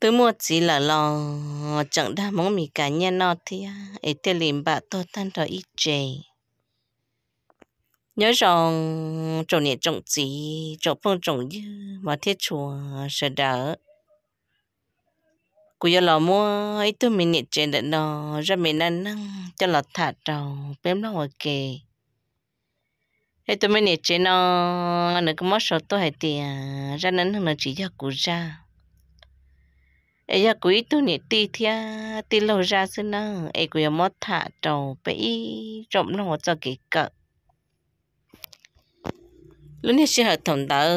tôi mua chỉ là lo chẳng đa mong mì cả nhà nó thì à, ấy tiền liền bà tôi tan rồi ít chê nhớ rằng trồng nhẹ trồng chỉ trồng phong trồng như mà thiết chùa sẽ đỡ cú giờ lo mua ấy tôi mình nhẹ chê đợt nó ra mình ăn năng cho lọt thả trầu bém nó ngồi kề ấy tôi mình nhẹ chê nó nó cứ mất số tôi hay tiền ra nên nó chỉ cho cú ra ấy giờ quý tu nị ti thia ti lâu ra xứ nè ấy quý mất thả trầu bấy rộng nó cho kỹ cỡ lúc nãy sẽ hợp đồng đó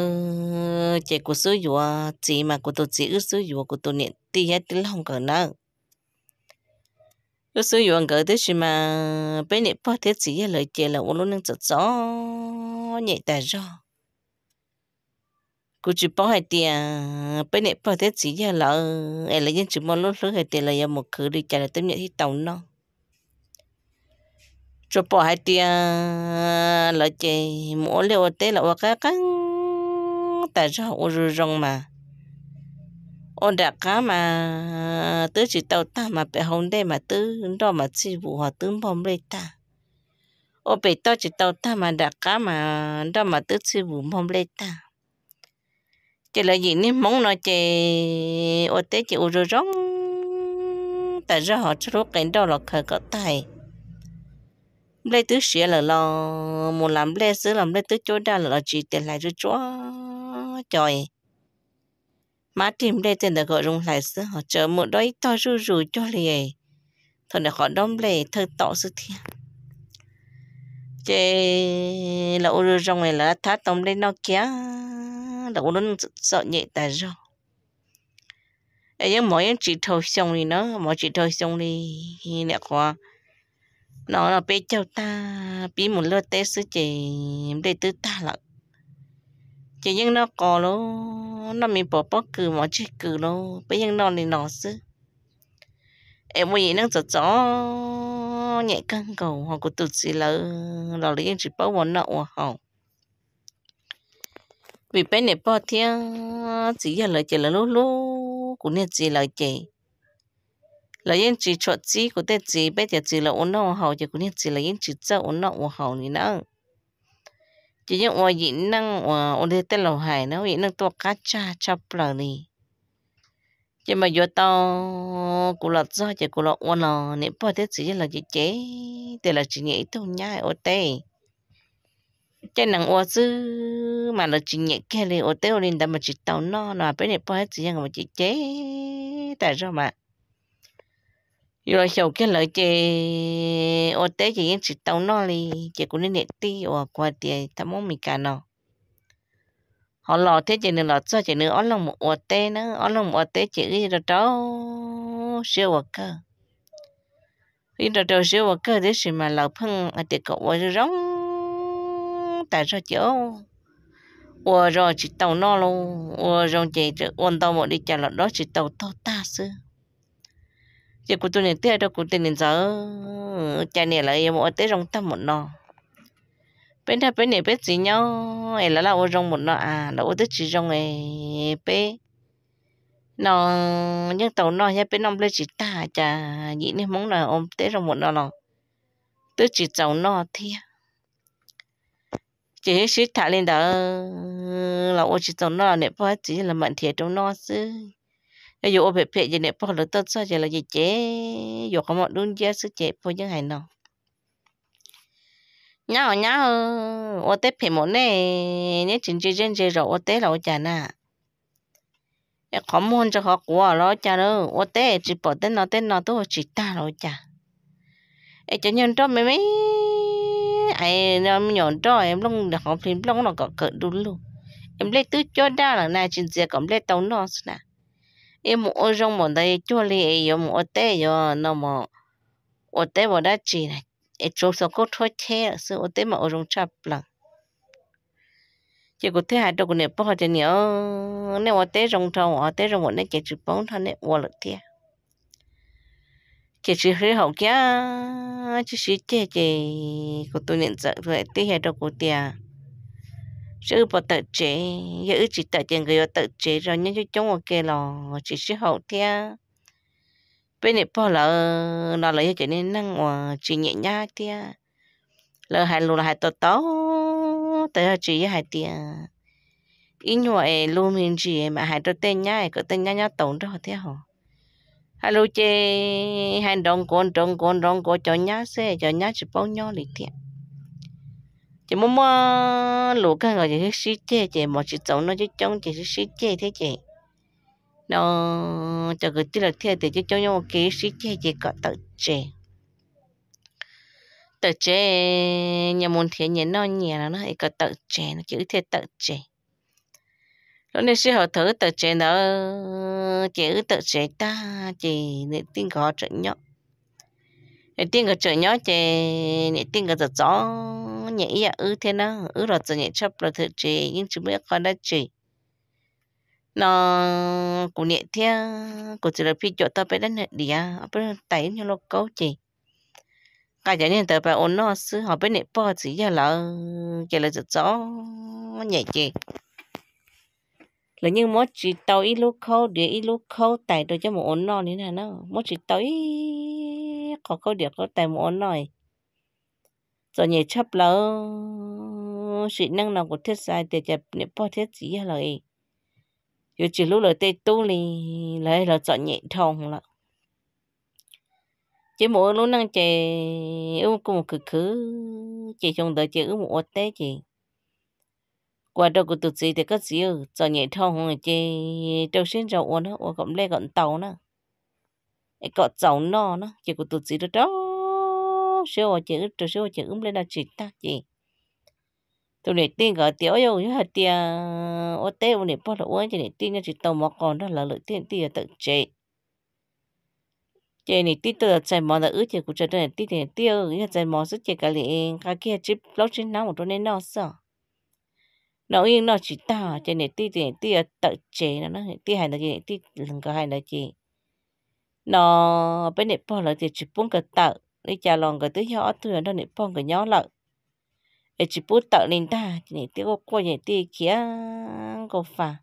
chỉ của số dùa chỉ mà của tôi chỉ số dùa của tôi niệm ti hết tì không cỡ nè lúc số dùa cỡ thế gì mà bên nị bao thế chỉ là lời chỉ là uống luôn nâng chợ gió nhẹ tài rồi cú chỉ bỏ hai tiền bên này bỏ thế gì nhá là ấy lấy những chú mua lốt lốt hai tiền là giờ một khử đi trả lại tấm nhận thì tàu nó cho bỏ hai tiền là chị mua liệu tết là qua cái căng tại sao ô rồi rong mà ô đã cá mà tứ chỉ tàu ta mà bị hỏng đây mà tứ đó mà chỉ vụ họ tứ bom đây ta ô bị tao chỉ tàu ta mà đã cá mà đó mà tứ chỉ vụ bom đây ta chỉ là gì nên mong nói chị ô tế chị ô rồi rong tại ra họ cho cái đó là khởi có tài lấy tứ xỉa là lo một làm lấy xứ làm lấy tứ chỗ ra là chị tiền lại cho chỗ trời má tìm lấy tiền được gọi rung lại xứ họ chờ một đôi to rù rù cho liền thôi để họ đom lề thơ tỏ sự thiệt chế là ô rong này là thắt tông lên nó kia đâu nó sợ nhẹ ta rồi ấy mỗi chỉ thôi xong đi nó mỗi chỉ thôi xong đi thì nè qua nó là bé cháu ta bị một lứa té sứ chị để tư ta lận. chị nhưng nó có lô nó mình bỏ bỏ cừ mỗi chỉ cừ lô bây giờ nó thì nó sứ em bây giờ nó rất chó nhẹ căng cầu họ cũng tụt xì lỡ rồi lấy chỉ bảo bọn nậu à vì bé này bao thia ờ, chỉ giờ lời chị là lú lú cũng nên chị lời chị lời yên chị chọn chị của tên chị bé thì chị là ôn nọ hậu chị cũng nên chị là yên chị cho ôn nọ ôn hậu này nữa chỉ những ôn gì năng ôn đi tên lầu hải nó gì năng tua cá cha chập lờ này chỉ mà vừa tao cũng là do chị cũng là ôn nọ nếu bao thế chỉ là chị chế thì là chị nhảy thôi nhá ô tê cái nàng ô chứ mà là chỉ nhẹ kia liền ô tiêu liền đã mà chỉ tàu no là bên này bao hết chỉ rằng mà chỉ chế tại sao mà rồi sau cái lợi chế ô tế chỉ những chỉ tàu no thì chỉ cũng nên ti ô qua tiền ta muốn mình cả nó họ lò thế chỉ nên lò cho chỉ nên ón lòng một ô tế nữa ón lòng một ô tế chỉ cái đó đó siêu ô cơ cái đó đó siêu ô cơ thế mà lò phăng ở à, tiệc cậu ô rong tại sao chỗ ủa rồi chỉ tàu nó luôn ủa rồi chỉ ôn tàu một đi chả lọt đó chỉ tàu to ta xưa chị của tôi nên tiếc đâu của tôi nên giờ cha này lại em mỗi tết rong tâm một nọ bên đây bên này bên gì nhau ấy là là ô rong một nọ à là ô tết chỉ rong ấy bên nó nhưng tàu nó hay bên ông lên chỉ ta chả nhịn nên muốn là ông tết rong một nọ lòng tết chỉ tàu nó thiệt chỉ hết sức thả lên đó là ô chỉ tông nó nè bao chỉ là mặn thiệt trong nó chứ ví dụ ô bẹp bẹp gì nè bao là tết sao chỉ là gì chế dù có mọi đun giá sức chế bao những hành nào nhau nhau ô tết phải một nè nhất chính trị trên chế rồi ô tết là ô chả nà cái khó muốn cho họ của rồi chả đâu ô tết chỉ bỏ tết nó tết nó tôi chỉ ta rồi chả cái cho nhân trong mấy mấy hay nó nhỏ đó em long là phim long nó có cỡ đúng luôn em lấy tứ cho đa là na trên xe còn lấy tàu nó nè em một ô rong một đây cho li em một té cho nó mà ô té vào đá chỉ này em chụp xong có thôi thế sự ô té mà ô rong chập lằng chỉ có thế hai đâu có nè bao giờ nè nếu ô té rong trâu ô té rong một nè chỉ chụp bóng thôi nè ô lực thiệt chỉ chỉ hơi hỏng kia chỉ chỉ chê chê của tôi nhận dạng rồi tê hệ đâu của tia chứ bỏ tự chế giờ chỉ tự chế người tự chế rồi nhưng chúng chúng ở kia lò chỉ chỉ hậu tia bên này bỏ lỡ nó lấy cho nên năng hòa chỉ nhẹ nhàng tia lỡ hai lù là hai tàu tàu tới chỉ hai tia ít nhỏ luôn mình chỉ mà hai đôi tên nhá cái tên nhá nhá tổng đó thế hả hello chị hành động con trồng con rong con cho nhá xe cho nhá chỉ bao nhau lịch thiện chị mua mua ờ, lúa cái người chị xí chê chị mà chị trồng nó chứ trong chị xí chê thế chị nó cho cái tí là thiệt thì chứ trông nhau cái xí chê chị có tự chị tự chế nhà môn thiện nhà nó nhà nó hay có tự chế nó chữ thiệt tự chế lúc này sẽ họ thử tự chế nó chữ tự chế ta chỉ để tiếng gõ trợ nhóc để tiếng gõ trợ nhóc chỉ để tiếng gõ giật gió nhẹ ya dạ ư thế nó ư rồi tự nhẹ chấp là tự chế nhưng chúng biết con đã chỉ nó cũng nhẹ theo của chỉ là phi chỗ ta phải đến đi à bên tẩy như lô câu chỉ cả giờ nên tớ phải ôn nó sư họ bên này bỏ chỉ là cái là giật gió nhẹ chỉ là như mỗi chỉ tàu ít lúc khâu để ít lúc khâu tại tôi cho một ổn nọ nữa nè nó mỗi chỉ tàu ít khó khâu để có tại một ổn nồi rồi nhảy chấp lỡ sự năng nào của thiết sai để chập nếp bao thiết gì là ấy giờ chỉ lúc lời tê tu li lấy là chọn nhẹ thòng là chỉ một lúc năng chè ưu cùng cứ cứ chỉ trong đời chỉ ưu một tê chỉ qua đâu cũng tụt gì thì cất ở cho nhẹ thong hùng chị đầu xin rau uống nó uống cộng lê cộng tàu nữa ấy cọ cháu nó nó chị cũng tụt gì đó đó siêu chữ trừ siêu chữ um lên là chị ta chị tụi này tin gọi tiểu yêu như hạt tiền, ô tê ô này bắt đầu uống chị này tin nha chỉ tàu mọc còn đó là lợi tiền tiền tự chế chị này tôi là chạy mò là ứ chế cũng chờ đợi tin tiền tiêu như chạy mò sức chế cả liền cả kia chip lót trên nắng một chỗ nên nó sợ nó yên nó chỉ ta cho nên ti thì ti ở tự chế nó nó ti hai là gì ti lần có hai là gì nó bên này phong là thì chỉ bốn cái tự đi chả lòng cái thứ nhỏ tuổi nó này phong cái nhỏ lại để chỉ bốn tự lên ta cho nên ti có qua này ti kia có pha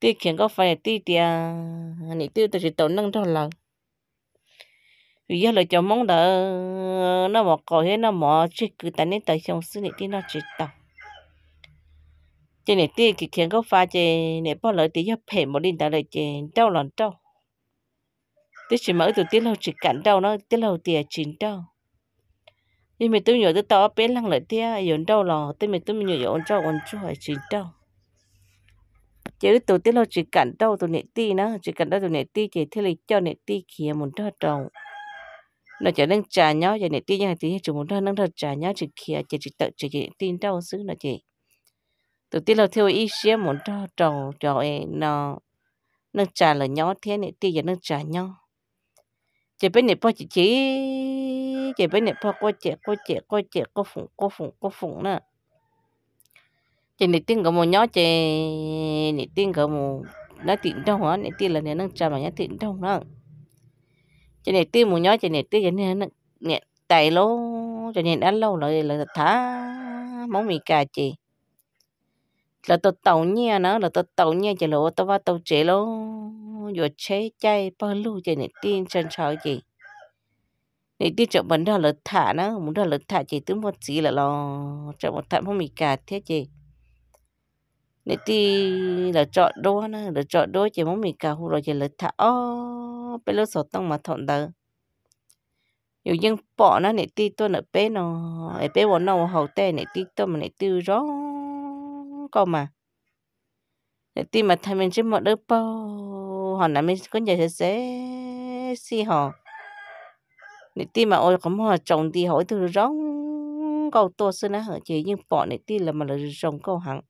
ti kia có phà ti thì này ti à, tôi chỉ tổn nâng thôi là vì giờ là cho mong đợi nó mà có hết nó mà chỉ cứ tại nên tại trong sự này ti nó chỉ tao chị này tia kì khiến có pha chị này bao lợi tí cho phê một linh đã lời chị đau lòng đau tí chỉ mở từ tí lâu chỉ cản đau nó tí lâu tiếc chín đau nhưng mà tôi nhớ tôi tao bé lăng lời tiếc yến đau lòng tôi mình tôi nhớ yến cho còn chua chín đau chỉ lúc tôi lâu chỉ cản đau tôi nệ ti nó chỉ cản đau tôi nệ ti chỉ thế là cho nệ ti kia muốn đau đau nó chỉ đang trà nhau giờ nệ ti như thế thì chỉ muốn đau đang trà nhau chỉ kia chỉ chỉ tự chỉ nệ ti đau xứ là chỉ tụi tiếc là theo ý xế muốn cho trầu trầu ấy nó nó trả lời nhỏ thế này tiếc giờ nó trả nhau chỉ bên này bao chỉ chỉ chỉ bên này bao có chỉ có chỉ có chỉ có phụng có phụng có phụng nữa chỉ này tiếng cái một nhỏ chỉ này tiếng cái một nó tiện đâu hả này tiếc là này nó trả mà nó tiện đâu nữa chỉ này tiếc một nhỏ chỉ này tiếng giờ nó này tài lô cho nên ăn lâu rồi là thả món mì cà chị là tôi tàu nha nó là tôi tàu nha chỉ là tôi vào tàu chế lô rồi chế chay bao lâu chỉ này tin chân cháu gì này tin chậm bắn đó là thả nó muốn đó là thả chỉ tướng một chỉ là lo chậm một thả không bị cả thế gì này ti là chọn đố nó là chọn đố chỉ muốn mình cả hù rồi chỉ là thả ô bây lâu sổ tông mà thọn đó dù dân bỏ nó này ti tôi nợ bé nó bé bọn nó hậu tê này ti tôi mà này tiêu rõ câu mà tí mà thay mình chứ một đứa bao họ nãy mình có nhảy sẽ si họ nè tí mà ôi cũng họ chồng thì hỏi từ rong câu to xưa nó hở chỉ nhưng bọn nè tí là mà là rong câu hẳn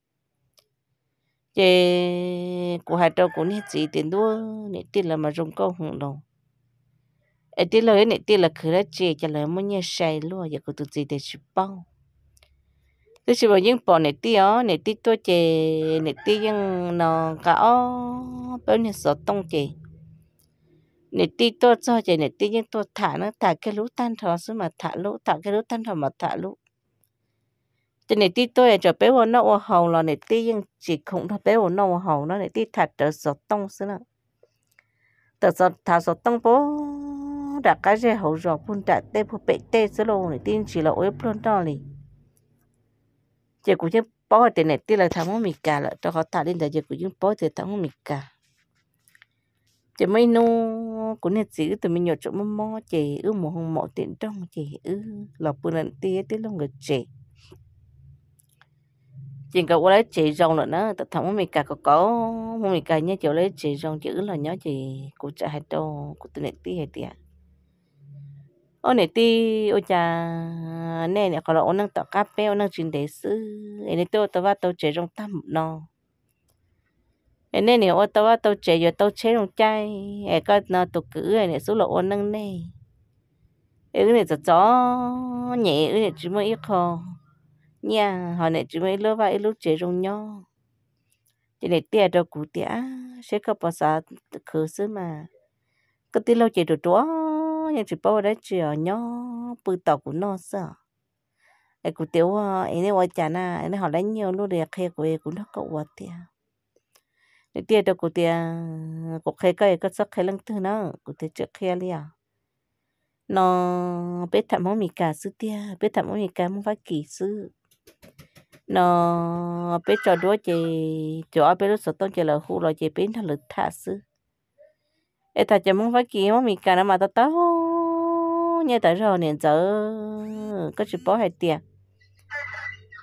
chế của hai trâu của nít gì tiền đua nè tí là mà rong câu hẳn đâu ở tí lời nè tí là cứ đã chế cho lời muốn nhảy say luôn giờ cứ tụt gì để chụp bao tôi chỉ bảo những bỏ này tí ó này tí tôi chè này tí nhưng nó cả ó bao nhiêu số tông chè này tí tôi cho chè này tí nhưng tôi thả nó thả cái lũ tan thọ xuống mà thả lũ thả cái lũ tan thọ mà thả lũ cho này tí tôi cho bé vào nấu hầu là này tí nhưng chỉ không thà bé vào nấu hầu nó này tí thả trở số tông xuống nữa tờ số thả số tông bố đã cái gì hậu rồi phun đã tê phun bẹt tê số lô này tin chỉ là ôi phun to này giờ cũng những bó tiền này tiếc là thằng không mì cả, lại cho họ thả lên tại giờ cũng những bỏ tiền thằng không mì cả. giờ mấy nô cũng nên giữ từ mình nhờ chỗ mắm mò chị ư một hồng mỏ tiền trong chè, ư lọc bữa lần tiền tiếc là người chị chỉ có lấy chè rong rồi nó tập thằng mì cả có có mình cả nhé chỗ lấy chè rong chữ là nhớ chè, cũng chả hay đâu cũng tiền nhiên hay tiệt ô này ti ô cha nè nè có là ô năng tỏ cà phê ô năng chín để sư ấy này tôi tao vào tao chế trong tâm nó ấy nè nè ô tao vào tao chế giờ tao chế trong trái, ấy có nó tụ cử ấy này số là ô năng nè ấy này cho chó nhẹ ấy này chỉ mới ít khó nha họ này chỉ mới lỡ vài lúc chế trong nhau chỉ để tiền cho cụ tiền sẽ có bao giờ khứ xứ mà cứ tí lâu chế được chúa nhà chỉ bảo đấy chỉ ở nhó bự tàu của nó sợ ai cũng tiểu anh ờ, ấy quay chán à anh ấy họ lấy nhiều luôn để khe của cũng nó cậu quạt tiền để tiền đâu của tiền của khai cái cái sắc khai lăng thứ nó của tiền chưa khe liền nó biết thầm mong mì cả sư tia biết thầm mong mì cả mong phải kỹ sư nó biết cho đứa chị chỗ biết lúc tông chị là khu rồi chị biết thằng lực thả sư ê thà chị mong phải kỹ mong mì cả nó mà tao tao nhớ tới rồi nên giờ có chỉ bỏ hai tiền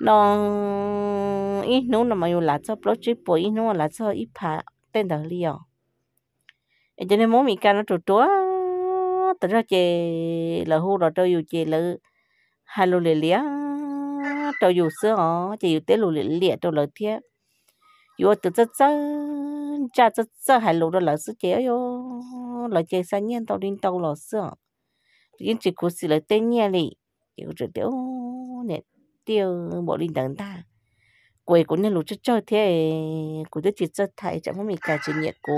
nó ít nú nó mà yêu lá cho bớt chỉ bỏ ít nú lá cho ít phá tên đó liền cho nên mỗi mình cái nó trụ trụ từ đó chị là hú rồi tôi yêu chị là hai lô lìa lìa tôi yêu sữa ó chị yêu té lô lìa lìa tôi lợi thiệt yêu từ rất rất cha rất rất hai lô đó là sữa chị ấy yo lợi chị sáng nhiên tao đi tao lò sữa chỉ cố xử lại tên linh 因只故事了等你哩，有着丢呢丢莫哩等他，鬼姑娘路就做天，姑就只做太，怎么没干起业姑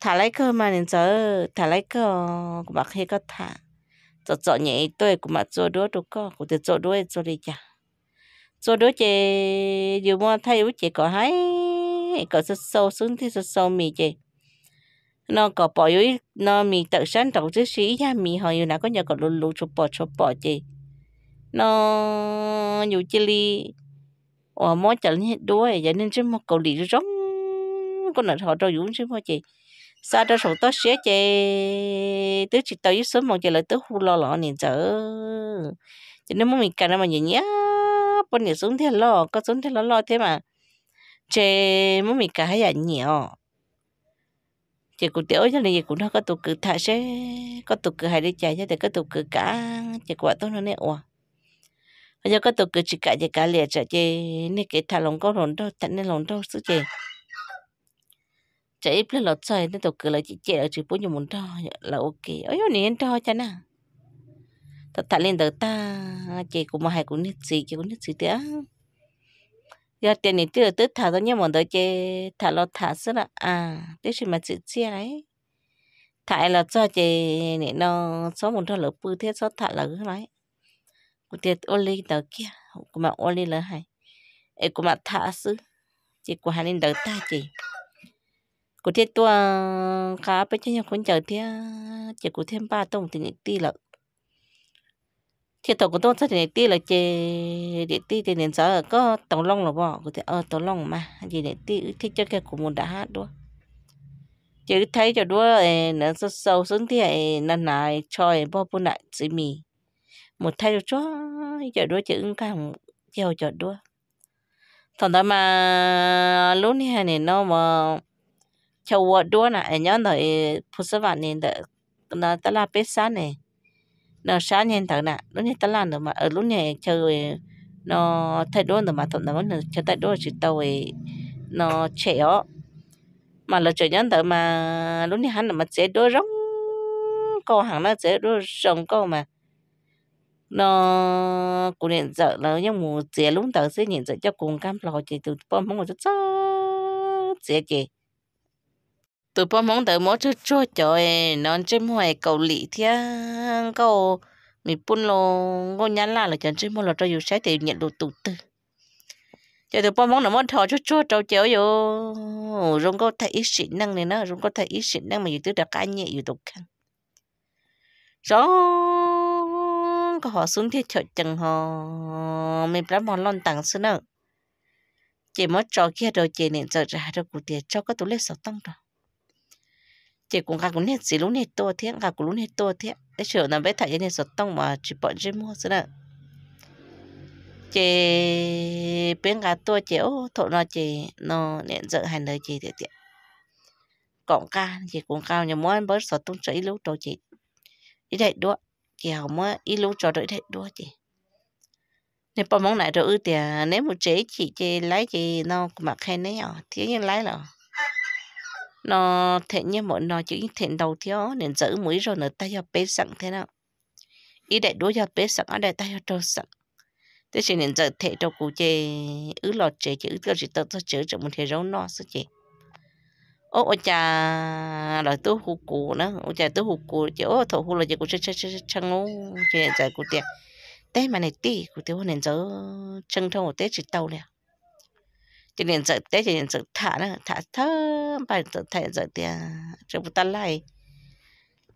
？thả lấy cơ mà nên giờ thả lấy cơ cũng mặc hết có thả giờ giờ nhảy tôi của mặc chỗ đuôi đâu có của đứa chỗ đuôi chỗ đi chả chỗ đuôi chị dù mua thay với chị có hay có sâu xuống thì sâu mì chị nó có bỏ yếu nó mì tự sáng trọng chứ sĩ ya mì họ yếu nào có nhờ có lũ lũ chụp bỏ chụp bỏ gì nó dù chỉ li ở mỗi trận hết đuôi vậy nên chứ một cầu lì rong con nợ họ đâu dũng chứ mà chị sao cho sổ tốt xé chị tứ chị tới sớm một chị lại tứ hù lo lo nè chở cho nên muốn mình cần mà nhìn nhá bọn nhỉ xuống thế lo có xuống thế lo lo thế mà chị muốn mình cả hay là nhiều chị cũng tiểu cho nên cũng nó có tụ cử thả sẽ có tụ cử hay đi chạy cho để có tụ cử cả chị quả tốt nó nè ủa bây giờ có tụ cử chỉ cả chỉ cả liền trở chỉ nên cái thả lòng có lòng đâu tận nên lòng đâu suốt chỉ chạy ít lên lọt xoay nên tụ cử là chỉ chạy ở chỉ bốn nhiều muốn đó là ok ấy rồi nên đó cho nè thật thả lên đầu ta chị cũng mà hay cũng nít gì chị cũng nít gì đấy giờ tiền này tôi tôi thả thôi nhưng mà đợi chơi thả lo thả xí là à tôi xin mà chữ chia đấy thả là cho chơi này nó số một thôi lỡ bự thế số thả lỡ nói cụ tiền oli đầu kia cụ mà oli lỡ hay ấy cụ mà thả xứ chỉ cụ hai nên đầu ta chị cụ tiền tôi cá bên trên nhà cũng chờ thế chỉ cụ thêm ba tông thì tí lợn thì tàu của tôi cho để tí là chè để tí thì nên giờ có tàu long là bỏ có thể ở ờ, tàu long mà gì để tí thích cho cái của mình đã hát đó chỉ thấy cho đua ờ, nó sâu sâu xuống thì ờ, nó nài trời bao bún lại chỉ mì một thay cho cho đua chỉ ứng cảm chiều cho đua thằng đó mà lúc này này nó mà chầu đua này nhớ tới phút sau này nó ta là bế sáng này nó sáng nhìn thật nè lúc này ta làm được mà ở lúc này chơi nó thay đổi được mà tụi nó được chơi thay đổi chỉ tàu ấy nó trẻ ó mà là trời nhân thật mà lúc này hắn là mà chơi đôi rong câu hàng nó chơi đôi rong câu mà nó cũng nhận giờ là nhưng mà chơi lúc tớ sẽ nhận giờ cho cùng cam lo chơi từ bom mong một chút chơi chị tụi bà mong đợi mỗi chút chua trời nón trên mùa cầu lị thia cầu mì bún lô ngô nhá là là chẳng trên mùa là cho dù sẽ thì nhận đồ tụ tư cho tụi bà mong là món thò chút cho trâu chéo vô rung có thấy ít xịn năng này nó rung có thấy ít xịn năng mà dù tôi đặc cá nhẹ dù tục khăn rõ có họ xuống thì chợ chẳng họ mình đã món lon tặng xưa nào chỉ mất trò kia rồi chỉ nên giờ ra đâu cụ tiền cho các tụi lên sáu tông rồi chỉ cũng gà cũng nên xí lún hết to thế gà cũng lún hết to thế để sửa nằm bé cái nên sọt tông mà chỉ bọn chỉ mua xí nè chỉ bên gà to chỉ ô nó chỉ nó nên dở hành đời chỉ tiệt tiệt cộng ca chỉ cũng cao nhà mỗi bớt sọt tông chảy lú trâu chỉ đi đại đua chỉ hầu mỗi ít lú trâu đợi đại đua chỉ nếu bà mong lại rồi thì nếu một chế chỉ chế lái chỉ nó mà khen nấy nhở thiếu như lái là nó thế như mọi nó chỉ thế đầu thiếu nên giữ mũi rồi nữa tay vào bế sẵn thế nào ý đại đối vào bế sẵn ở đây tay vào trâu sẵn thế thì nên giờ thể trâu cụ chê ứ lọt chê chữ cơ chỉ tớ tớ chữ cho một thế râu nó sức chê ô ô cha là tớ hụt cụ nữa ô cha tớ hụt cụ chứ ô thổ hù là chê cụ chê chê chê chê ngô chê nên giờ cụ tiệt té mà này tì cụ tiệt nên giờ chân thâu tết chỉ tàu nè cho nên giờ té cho nên giờ thả nó thả thơ bài giờ thả giờ thì cho bút ta lại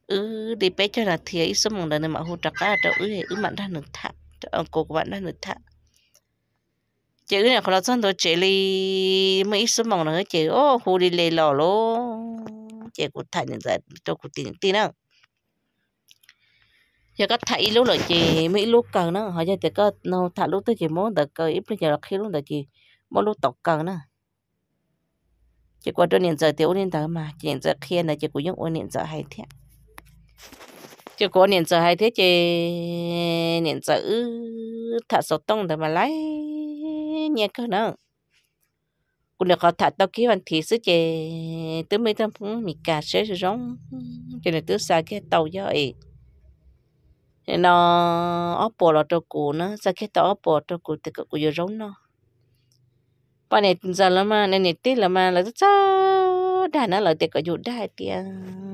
ừ đi bé cho là thì ấy số mong đàn mà hụt trắc cá cho ừ ừ bạn đang được thả ông ờ, cô của bạn đang được thả chị này còn là xong rồi chị li mấy số mong nữa chị ô hụt đi lê lò lô chị cũng thả nhận giờ cho cũng tin tin nữa giờ có thấy lúc là chị mấy lúc cần nó họ giờ thì có nó thả lúc tới chị muốn được cái ít bây giờ là khi lúc là chị mỗi lúc tộc cần nữa chỉ có đôi nên giờ tiêu nên thở mà chỉ nên giờ kia là chỉ có những ôn nên giờ hay thế chỉ có nên giờ hay thế chỉ nên giờ thả số tông để mà lấy nhẹ cơ nữa cũng được có thả tao kia hoàn thiện sức chỉ tứ mấy tâm cũng mì cà sẽ giống, cho nên tứ xa cái tàu do ấy nó ốp bò là trâu cù nó xa cái tàu ốp bò trâu cù thì cũng có giống nó bọn này giờ là mà này này tít là mà là cho đã nó là tiệc có dụ đại tiệc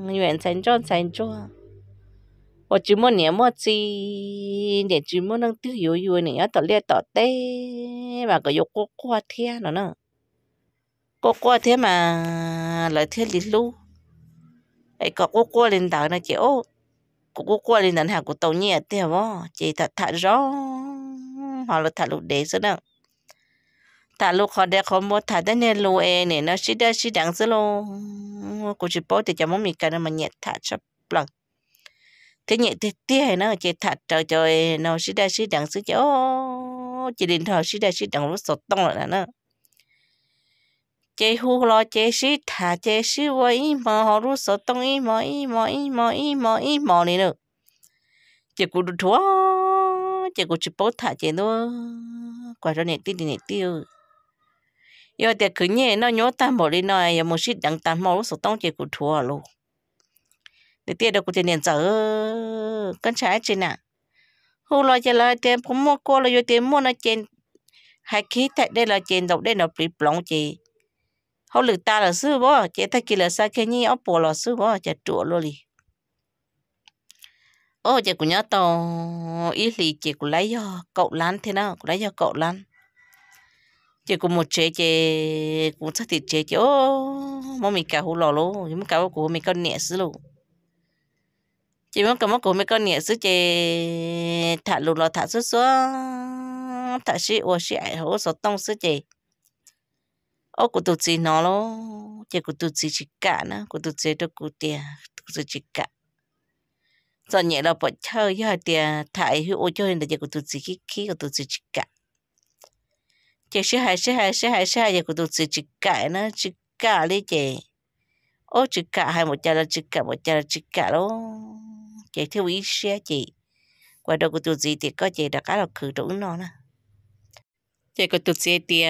nguyện sanh cho sanh cho và chỉ muốn nhớ một gì để chỉ muốn nâng tiêu yếu yếu này ở tổ liệt tổ tê mà có dụ quá qua thế nó nữa quá qua thế mà lại thế lý lu ấy có cô quá lên đảo nó chị ô cô quá lên đảo hàng có tàu nhẹ tiệc vó chỉ thật thật rõ họ là thật lục đế số nào ta lu khó để khó mua thả đến nên lu e nè nó xí để xí đáng dữ lo cô chỉ bỏ thì cho mắm mì cái nó mà nhẹ thả chấp lần thế nhẹ thế tiếc nó chỉ thà trời trời nó xí để xí đáng dữ cho chỉ điện thoại xí để xí đáng lúc sột tông rồi nè chế hu lo chế xí thả chế xí vô ý mò họ rú sợ tông ý mò ý mò ý mò ý mò ý mò này nữa chế cụ đu thua chế cụ chụp bố thả chế nữa quả ra nè tí nè tiêu giờ thì cứ nhẹ nó nhớ ta bỏ đi nó giờ một chút đằng ta mò lúc số tông chỉ cụ thua luôn để tiền được cụ tiền giờ con trái trên nè hôm lo chơi lo tiền cũng mo cô là vô tiền mo nó trên hai khí tại đây là trên độc đây nó bị plong chị hôm lực ta là sư bó chị ta kia là sao kia nhi ốc bò là sư bó chả trụ luôn đi ô chị cũng nhớ tàu ít lì chị cũng lấy cho cậu lăn thế nào cũng lấy cho cậu lăn chị cũng một chế chế cũng chắc thì chế chế ô mà mình cả hú lò lô nhưng mà cả của mình con nhẹ xứ luôn chị mà cả mà của mình con nhẹ xứ chế thả lù lò thả xuống xuống thả xí ô xí ai hú số tông xứ chế ô của tụt gì nó lô chị của tụt gì chỉ cả nữa của tụt gì đâu của tiền của chỉ cả giờ nhẹ là bọn chơi giờ tiền thải hú ô chơi là chị của tụt gì khí khí của tụt gì chỉ cả chị sẽ hai sẽ hai sẽ hai sẽ hai giờ của tụi chỉ cãi nó chỉ cả đi chị ô chỉ cả hai một cha là chỉ cả một cha là chỉ cả đó chị thiếu ý xe chị qua đâu của tụi gì thì có chị đã cái là khử trùng nó nè chị của tụi chị thì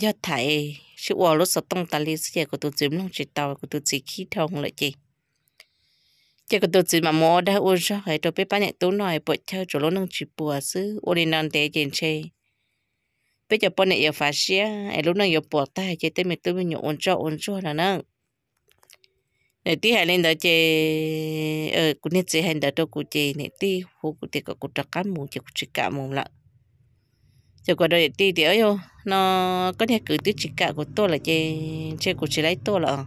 do thầy sự ủa lúc sau tông ta lý chị của tụi chị không chỉ tàu của tụi chị khí thông lại chị chị của tụi chị mà mua đã uống ra hay rồi biết bao nhiêu tối nói bọn chơi chỗ lỗ năng chỉ bùa xứ uống đến nằm té trên chơi bây giờ bọn này yêu phá xía ai lúc nào yêu bỏ tay chơi tới mình tôi mình nhổ ôn cho ôn cho là nâng nè tí hai lên đó chơi ờ cũng nên chơi hai đó đâu cũng chơi nè tí hồ cũng có cũng trắc cá mù chơi cũng chơi cả mù lận chơi qua đây tí thì ơi không nó có thể cứ tiết chơi cả của tôi là chơi chơi cũng chơi lấy tôi là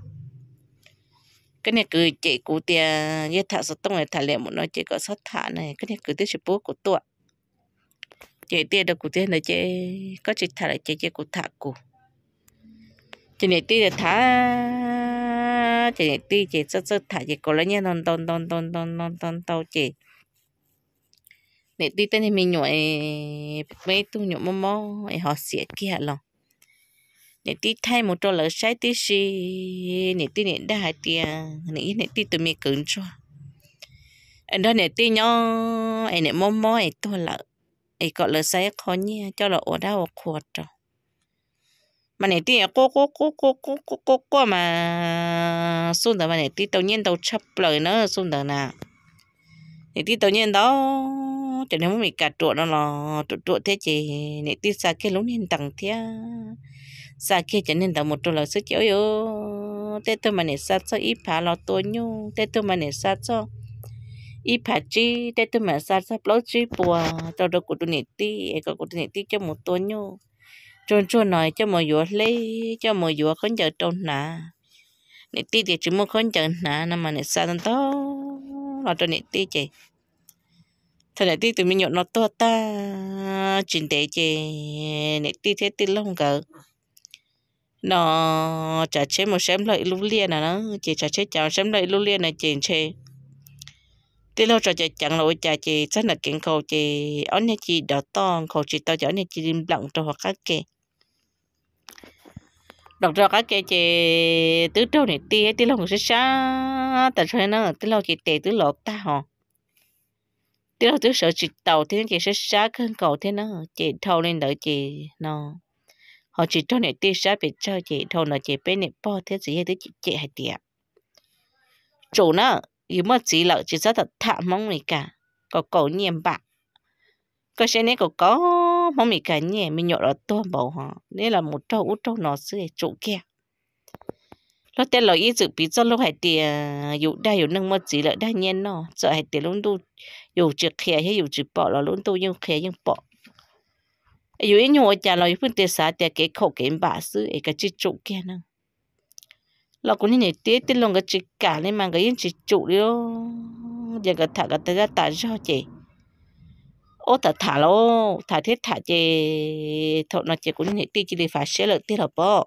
cái này cứ chạy cụ tiền như thả sốt tông này thả lẹ một nó chỉ có sót thả này cái này cứ tiết chụp bố của tôi chị tia được cụ tiên là chị có chị thả lại chị chị cụ thả cụ chị này tia thả chị này tia chị rất rất thả chị cổ lấy nhá non non non non non non non tàu chị này tia tên mình nhồi mấy tu nhồi mò mò họ xịt kia lòng nè tí thay một trò lỡ sai tí xì nè tí nè đã hai tia nè nè tí tụi mình cứng cho anh đó nè tí nhau anh nè mò mò anh to lỡ ấy có lỡ say khó nhia cho là ở đâu khổ cho mà này tí cô cô cô cô cô cô cô cô mà xuống đó mà này tí tao nhiên tao chấp lời nữa, xuống đó nè này tí tao nhiên đó cho nên mình cả trụ nó là trụ trụ thế chị này tí xa kia lúc nên tặng thế xa kia cho nên tao một trụ là sức chéo yếu thế tôi mà này xa cho ít phá lo tôi nhu thế tôi mà này xa cho y phải chi để tôi mà sao sắp lối chi bùa cho đồ của tôi nít tí cái của tôi nít tí cho một tuần nhau trôn trôn nói cho mọi vừa lấy cho mọi vừa không giờ trôn nà nít tí thì chỉ mua không giờ nà nằm mà nít sao đó là cho nít tí chị thật là tí tụi mình nhộn nó to ta chỉnh tế chị nít tí thế tí lông cờ nó chả chế một xem lợi lưu liền à nó chỉ chả chế chào xem lợi lưu liền là chỉnh chế tí lâu cho chị chẳng lỗi cha chị rất là kiện cầu chị ở nhà chị đỏ to cầu chị tao cho nhà chị im lặng cho hoặc các kệ đọc cho các kệ chị tứ trâu này tia tí lâu sẽ xa tại sao nó tí lâu chị tệ tứ lộ ta hò tí lâu tứ sợ chị tàu thế chị sẽ xa cơn cầu thế nó chị thâu lên đợi chị nó họ chỉ cho này tia xa bị cho chị thâu là chị bên này po thế gì hay tứ chị chị hay tiệt chủ nó 有么子了，就找到他梦里个，个狗念吧，个些那个狗梦里个念，没有了多毛哈，你了木周乌周老师也做个，那得了一直比着路还得有带有那么子了，带念咯，这还得拢都有只开，还有只包了，拢都用开用包。有一年我家了，有份得啥的给口给把事，一个去做个呢。lo cũng như này tiếc tiếc lòng cái chỉ cả nên mà cái yên chỉ trụ đi ô giờ cái thả cái ra ta cho chị ô thả thả lo thả thiết thả chị thọ nó chị cũng như này tiếc chỉ để phải xé lợi tiếc hợp bọ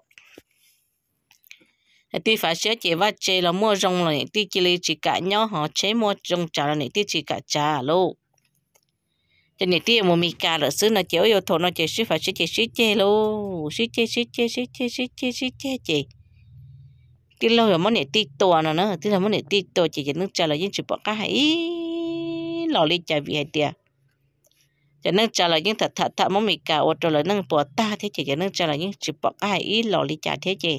tiếc phá xé chị và chị là mua rong rồi tiếc chỉ để chỉ cả nhau họ chế mua rong trà rồi tiếc chỉ cả trà luôn cho nên tiếc một mì cà là xứ nó chéo yêu thọ nó chị xí phá xí chị xí chê luôn xí chê xí chê xí chê xí chê xí chê chị tí lâu rồi món này tí to nữa, nó tí là món này tí to chỉ chỉ nước trà là những chụp bọc cá hay lò lên trà vị hay tiệt chỉ nước trà là những thật thật thật mới mì cà ô trò là nước bò ta thế chỉ chỉ nước trà là những chụp bọc cá hay lò lên trà thế chỉ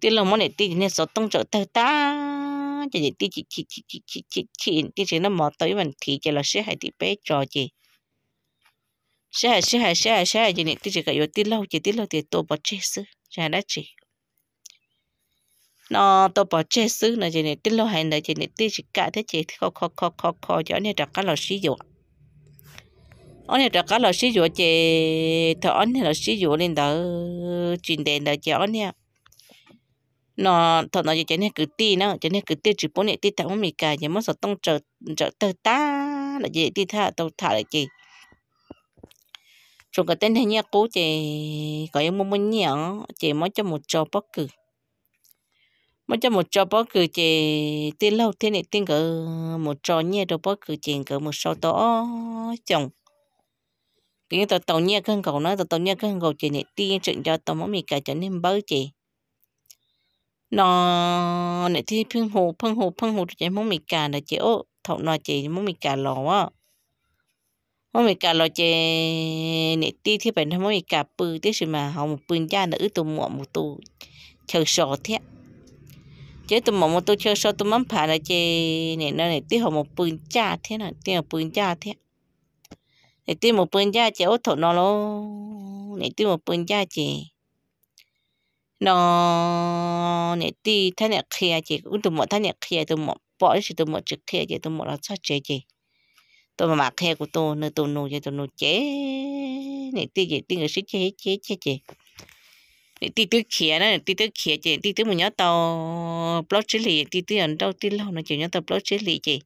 tí lâu món này tí nên số tông trợ ta ta chỉ chỉ tí chỉ chỉ chỉ chỉ chỉ chỉ chỉ tí chỉ nó mò tới mình thì chỉ là sẽ hay tí bé trò chỉ sẽ hay sẽ hay sẽ hay sẽ hay chỉ nên tí chỉ cái yếu tí lâu chỉ tí lâu thì tôi bớt chết sư chả đã chỉ nó tôi bỏ chết sư là chỉ này tin lo hay là chỉ này tin chỉ cả thế chỉ khó khó khó khó khó cho nên đặt các lò sử dụng ông này đặt các lò sử dụng chỉ thọ anh lò sử dụng lên đó chuyển đèn đó chỉ anh, nó thọ nó chỉ này cứ ti nó chỉ này cứ ti chỉ bốn này ti thằng ông mình cả nhưng mà sợ tông trở trở tơ ta là gì ti thà tông thả là gì chúng cái tên này nhá cố chị có những món món nhỏ chị mới cho một trò bất cứ mà cho một trò bó cử chỉ tiền lâu thế này tiền cỡ một trò nhẹ đồ bó cử chỉ cỡ một số to chồng cái tàu tàu nhẹ cân cầu nói tàu tàu nhẹ cân cầu chỉ này tiền chuyện cho tàu mắm mì cả trở nên bớt chị nó này thì phun hồ phun hồ phun hồ chỉ mắm mì cả là chị ô thầu nó chỉ mắm mì cả lò á mắm mì cả lò chị này ti thì phải mắm mì cả bự tí gì mà họ một bự ra nữa tụ muộn một tụ chờ sò thế chế tụi mộng tôi chơi sao tụi mắm phải là chế này nó này tiếc họ một bưng cha thế này tiếc một bưng cha thế này tiếc một bưng cha chế ốt thổ nó lo này tiếc một bưng cha chế nó này tiếc thay này kia chế cũng tụi mộng thay này kia tụi mộng bỏ thì tụi mộng trực kia chế tụi mộng là sao chế chế tụi mà mặc kia của tôi nơi tụi nô chế tụi nô chế này tiếc gì tiếc người sĩ chế chế chế chế tí tứ khía nó tí tứ khía chị tí tứ mình nhớ tàu blog chế lì tí tứ anh đâu tí lâu nó chỉ nhớ tàu blog chế lì chị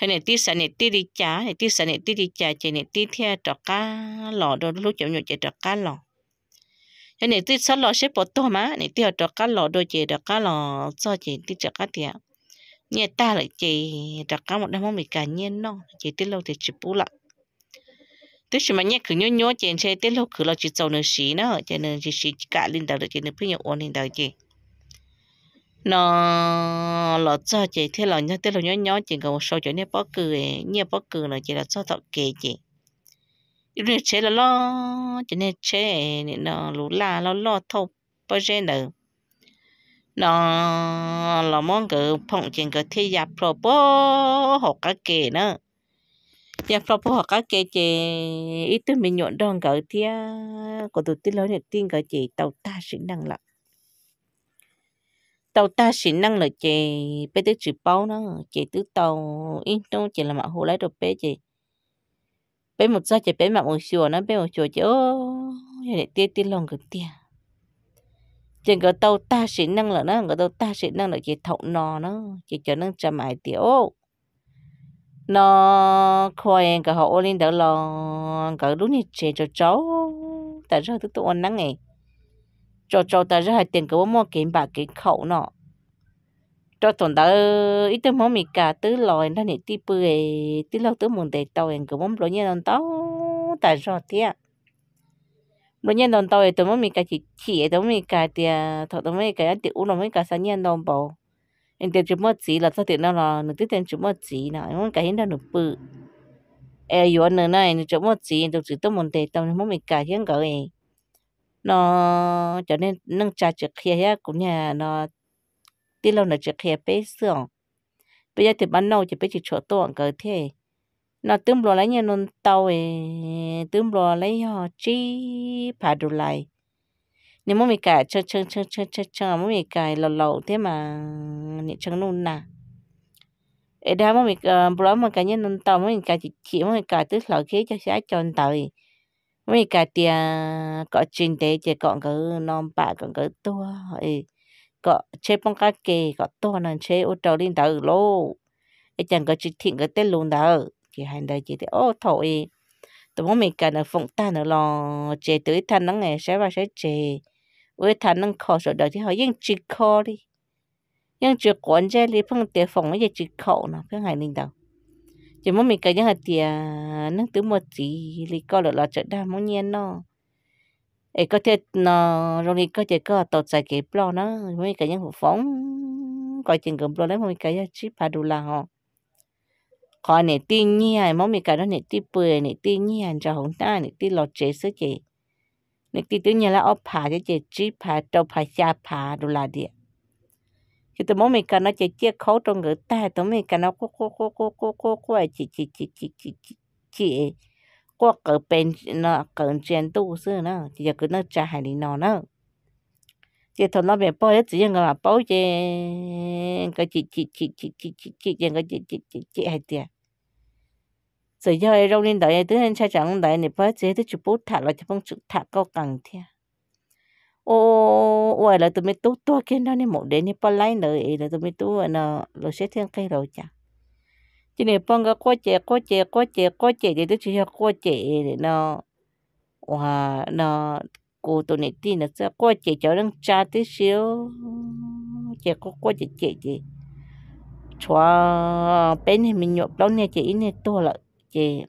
thế này tí sản này tí đi chả này tí sản này tí đi chả chị này tí theo trọ cá lò đồ lúc chậm nhổ chị trọ cá lò thế này tí sáu lò xếp bột to má này tí trọ cá lò đồ chị trọ cá lò cho chị tí trọ cá thiệt nhẹ ta lại chị trọ cá một năm không bị cả nhiên nó chị tí lâu thì chị bú lại tức là mà nhẹ cứ nhớ nhớ trên xe tết lúc cứ là chỉ trâu nửa xí nó cho nên chỉ xí cả lên đầu được chỉ nửa phía nhậu ổn lên đầu chứ, nó lọ cho chị thế là nhớ tết là nhớ nhớ chị còn một số chỗ nhẹ bỏ cười nhẹ bỏ cười là chỉ là cho thọ kề chị lúc này chế là lo cho nên chế nó lú la lo lo thâu bao giờ nữa nó là món cái phong trên cái thế gia pro bó học cái kề nữa tia phlo po cái ke ít itu mình nyon dong ka thì có tu ti lo ne tin ka che tàu ta xin năng la tàu ta xin năng là che pe te chi pau na che tu tàu in to che là mà hồ lấy đồ pe che pe một sa che pe mà một xua nó pe một xua che ô này tiết tia lòng cái tia chừng cái tàu ta xin năng là nó cái tàu ta xin năng là che thọc nò nó che cho nó chăm ai tia ô nó khoe cả họ lên đỡ lo cả đúng này trẻ cho cháu tại sao tôi tôi ăn nắng này cho cho tại sao hai tiền của mua kiếm bạc kiếm khẩu nọ cho tuần đó ít tôi mong mì cà tứ lòi nó này tí bự tí lâu tứ muốn để tàu em cứ mong rồi nhiên tàu tại sao thế Mua nhiên đòn tàu thì tôi mong mì cà chỉ chỉ tôi mong mì cà thì thọ tôi mong mình cả ăn tiêu nó mong mì cà sáng nhiên đồng bò anh tiền chụp mất gì là sao tiền nó là nửa tiết tiền chụp mất gì nào em nó cả hiện đang nửa bự ai yêu anh này anh chụp mất gì nửa chỉ tôi muốn tiền tao muốn mình cả hiện gọi nó cho nên nâng trà trực kia ha cũng nhà nó tí lâu nó trực kia bé sướng bây giờ thì bán nâu chỉ bé chỉ chỗ tôi cái thế nó tôm lo lấy nhà non tàu ấy tôm lo lấy họ chi phá đồ lại nếu mà mình cài chơi chơi chơi chơi chơi chơi mà mình cài lầu lầu thế mà những chân nôn nà ở đó mà mình ờ, bữa mà cái nhân nôn tàu mình cài chỉ chỉ mà mình cài tức lầu khí cho sẽ chọn tới mình cài tiền có chuyện thế chỉ còn cái non bạ còn cái tua ấy có chế bông cá kê có tua nên chế ô tàu lên tàu lô ấy chẳng có chỉ thiện cái tên luôn đó chỉ hành đây chỉ thế ô thôi tụi mình cần ở phòng ta nữa lo chế tới thanh nắng nghe sẽ vào sẽ chế với thà nâng khó sợ đời thì họ yên khó đi yên chỉ quán chế lý phong tiền phòng ấy chỉ khó nó phải ngày linh đầu chỉ muốn mình cái những hạt tiền nâng tứ một gì lý có là là chợ đa muốn nhiên nó ấy có thể nó rồi lý có thể có tàu chạy cái blo nó mấy cái những hộp phóng coi chừng cầm blo lấy mấy cái chip hà đù là họ khó nè tin nhi à mỗi cái đó nè bưởi nè tin nhi à cho hổng chế sứ chế nên tí tư nhà là ở phá cho chế chỉ phá trâu phá xa phá rồi là địa thì tôi muốn mình cần nó chế chế khấu trong ngữ ta tôi mình cần nó cô cô cô cô cô cô cô chị chị chị chị chị chị chị qua cỡ bên nó cỡ chuyện tu sư nó chỉ giờ cứ nó trả hai nó nó chị thằng nó bị bao hết chỉ là bao chứ, cái chị chị chị chị chị chị chị cái chị chị chị chị hay tiền rồi giờ ai rau lên đại tới anh cha chẳng đại này phải chế tới chụp bút thả là chụp chụp thả cao càng thế ô ôi là tụi mình tu tu kia nó nên một đến nên bao lái nữa là tụi mình tu nó lo sẽ thiên cây rồi chả chỉ nên bông cái quá chế quá chế quá tôi chỉ học quá để nó hòa nó cô tụi này tin là sẽ quá cho đang cha tí xíu chế có quá chế chế chế bên này mình nhộp lâu nè chế in này to lại chị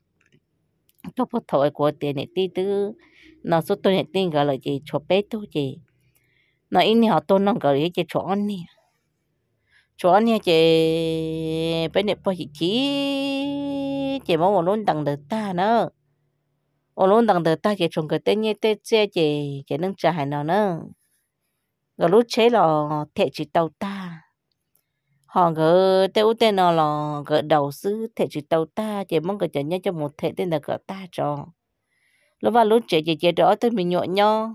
cho phụ thổi của tiền này tí tứ nó số tôi này tin gọi là chị cho bé tôi chị nó ít nhiều tôi nó gọi là chị cho anh nè cho anh nè chị bên này bao chị chị mau một luôn đằng được ta nữa ông luôn đằng được ta chị chồng cái tên như tên che chị chị nâng trả nào nữa gọi lúc chế là thể chị tàu ta họ gỡ tê u tê nó là gỡ đầu sư thể chữ tàu ta chỉ mong gỡ nhau cho một thể tên là gỡ ta cho lúc vào lúc trẻ chỉ chỉ đó tôi mình nhọ nho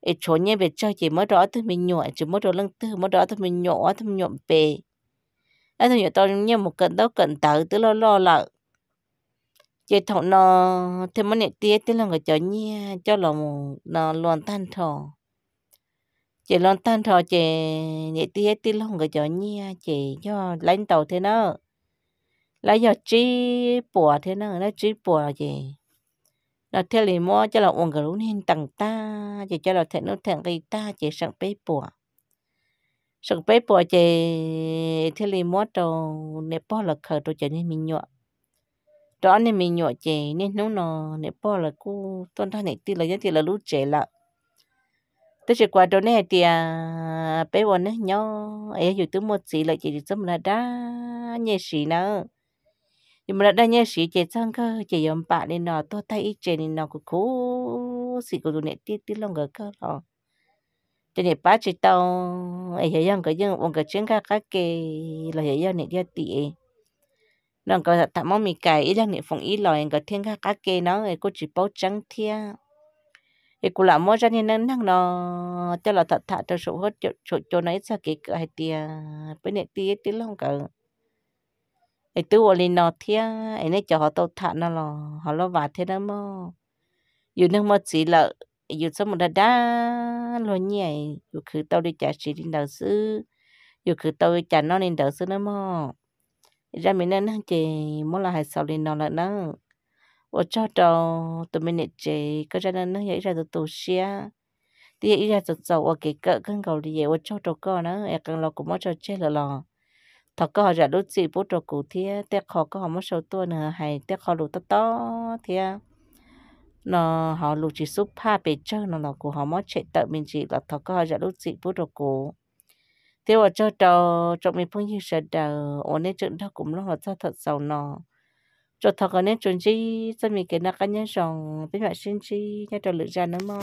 ít chỗ nhé về cho chỉ mới đó tôi mình nhọ chỉ mới đó lần tư mới đó tôi mình nhọ tôi mình nhọ về anh thằng nhọ tôi nhé một cận đó cận tử tôi lo lo lợ chỉ thọ nó thêm mấy nét tía tôi là gỡ chả nhé cho là một nó luôn tan thọ chị lon tan thọ chị nhị hết ti lon cái gió nhia chị cho lãnh tàu thế nó lấy do trí bùa thế nó lấy trí bùa chị là thế lì mua cho là uống cái lún nên tầng ta chị cho là thế nó thằng cái ta chị sẵn bế bùa sẵn bế bùa chị thế lì mua trâu nè bỏ là khờ cho chị nên mình nhọ đó nên mình nhọ chị nên nó nó nè bỏ là cô tuân ra nè ti là nhất ti là lú trẻ lại tức là qua đó nè thì à bé bọn nó nhỏ, ấy dù từ một gì lại chỉ cho mình đã nhẹ sĩ nữa nhưng mà đã nhẹ sĩ chỉ sang cơ chỉ yếm bà nên nó to thấy ít chỉ nên nó cũng cố sĩ của tụi này tí tí lòng cái cơ rồi cho nên bà chỉ tao ấy giờ yang cái yang ông cái chuyện khác khác kì là giờ yang này đi tiệt nó có thằng mong mình cái ý là này phong ý lo anh có thiên khác khác kì nó ấy có chỉ bao trắng thiên thì cô làm mua ra nên năng năng nó cho là thật thà cho số hết cho số cho nấy sao kỹ cái hai tiền bên này tiền tiền không cần thì tôi gọi lên nó thì ấy này cho họ tàu thà nó là họ lo vả thế đó mà dù nước mà chỉ là dù sao một đá đá luôn nhỉ dù cứ tàu đi trả chỉ đi đầu sư dù cứ tàu đi trả nó nên đầu sư nó mà ra mình nên năng chỉ muốn là hai sau lên nó là năng 我找找都没那这，可是呢，那也一下子都些，第一下子走我给个跟狗里，我找找个呢，也跟老公么找这了了。thật có họ ra lúc gì bố trò cụ thế tiếc họ có họ mất sầu tua nữa hay tiếc họ lụt to to nó họ lụt chỉ xúc pha bề chơi nó là của họ mất chạy tợ mình chỉ là thật có họ ra lúc gì bố trò cụ thế họ chơi trò trong mình phương như sợ đầu ổn nên chuyện đó cũng lo họ cho thật giàu nó cho thật ở nên chuẩn chi cho mình cái nó cái nhân sòng tính vậy sinh chi nhân trò lựa ra nữa mà